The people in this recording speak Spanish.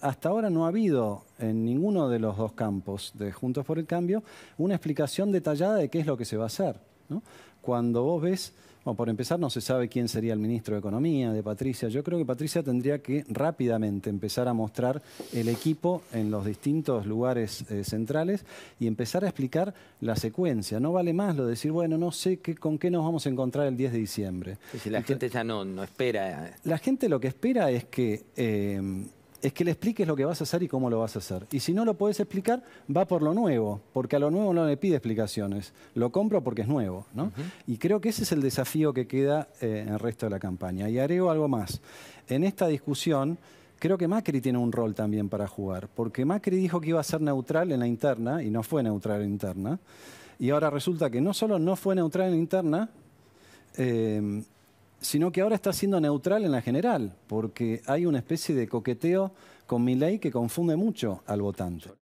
Hasta ahora no ha habido en ninguno de los dos campos de Juntos por el Cambio una explicación detallada de qué es lo que se va a hacer. Cuando vos ves, por empezar no se sabe quién sería el ministro de Economía de Patricia, yo creo que Patricia tendría que rápidamente empezar a mostrar el equipo en los distintos lugares eh, centrales y empezar a explicar la secuencia. No vale más lo de decir, bueno, no sé con qué nos vamos a encontrar el 10 de diciembre. la gente ya no, espera. Eh. La gente lo que espera es que... Eh, es que le expliques lo que vas a hacer y cómo lo vas a hacer. Y si no lo puedes explicar, va por lo nuevo, porque a lo nuevo no le pide explicaciones. Lo compro porque es nuevo. Y creo que ese es el desafío que queda eh, en el resto de la campaña. Y agrego algo más. En esta discusión, creo que Macri tiene un rol también para jugar, porque Macri dijo que iba a ser neutral en la interna, y no fue neutral en la interna. Y ahora resulta que no solo no fue neutral en la interna, eh, sino que ahora está siendo neutral en la general, porque hay una especie de coqueteo con mi ley que confunde mucho al votante.